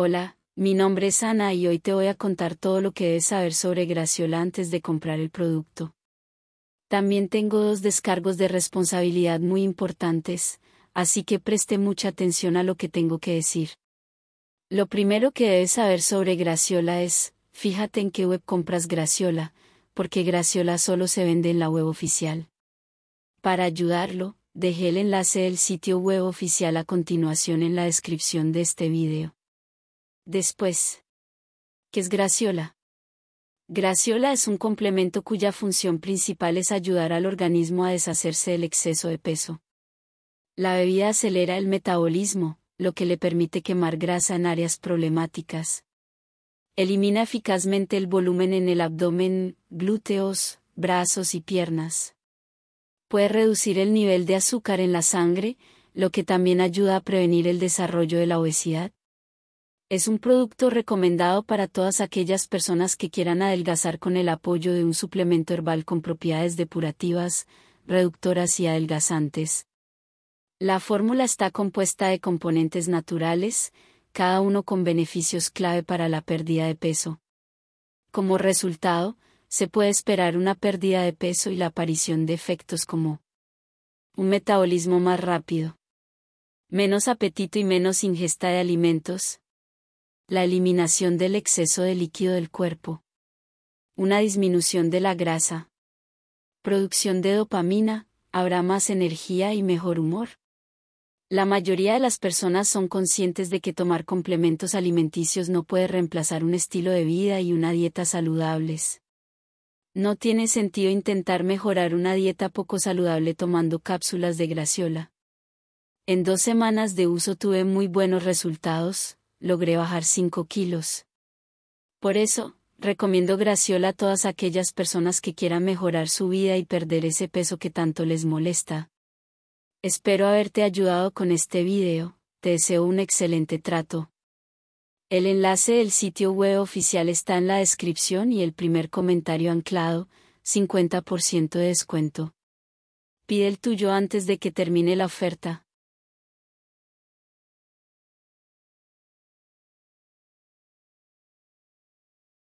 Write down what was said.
Hola, mi nombre es Ana y hoy te voy a contar todo lo que debes saber sobre Graciola antes de comprar el producto. También tengo dos descargos de responsabilidad muy importantes, así que preste mucha atención a lo que tengo que decir. Lo primero que debes saber sobre Graciola es, fíjate en qué web compras Graciola, porque Graciola solo se vende en la web oficial. Para ayudarlo, dejé el enlace del sitio web oficial a continuación en la descripción de este video. Después. ¿Qué es Graciola? Graciola es un complemento cuya función principal es ayudar al organismo a deshacerse del exceso de peso. La bebida acelera el metabolismo, lo que le permite quemar grasa en áreas problemáticas. Elimina eficazmente el volumen en el abdomen, glúteos, brazos y piernas. Puede reducir el nivel de azúcar en la sangre, lo que también ayuda a prevenir el desarrollo de la obesidad es un producto recomendado para todas aquellas personas que quieran adelgazar con el apoyo de un suplemento herbal con propiedades depurativas, reductoras y adelgazantes. La fórmula está compuesta de componentes naturales, cada uno con beneficios clave para la pérdida de peso. Como resultado, se puede esperar una pérdida de peso y la aparición de efectos como un metabolismo más rápido, menos apetito y menos ingesta de alimentos, la eliminación del exceso de líquido del cuerpo, una disminución de la grasa, producción de dopamina, habrá más energía y mejor humor. La mayoría de las personas son conscientes de que tomar complementos alimenticios no puede reemplazar un estilo de vida y una dieta saludables. No tiene sentido intentar mejorar una dieta poco saludable tomando cápsulas de graciola. En dos semanas de uso tuve muy buenos resultados, logré bajar 5 kilos. Por eso, recomiendo Graciola a todas aquellas personas que quieran mejorar su vida y perder ese peso que tanto les molesta. Espero haberte ayudado con este video, te deseo un excelente trato. El enlace del sitio web oficial está en la descripción y el primer comentario anclado, 50% de descuento. Pide el tuyo antes de que termine la oferta.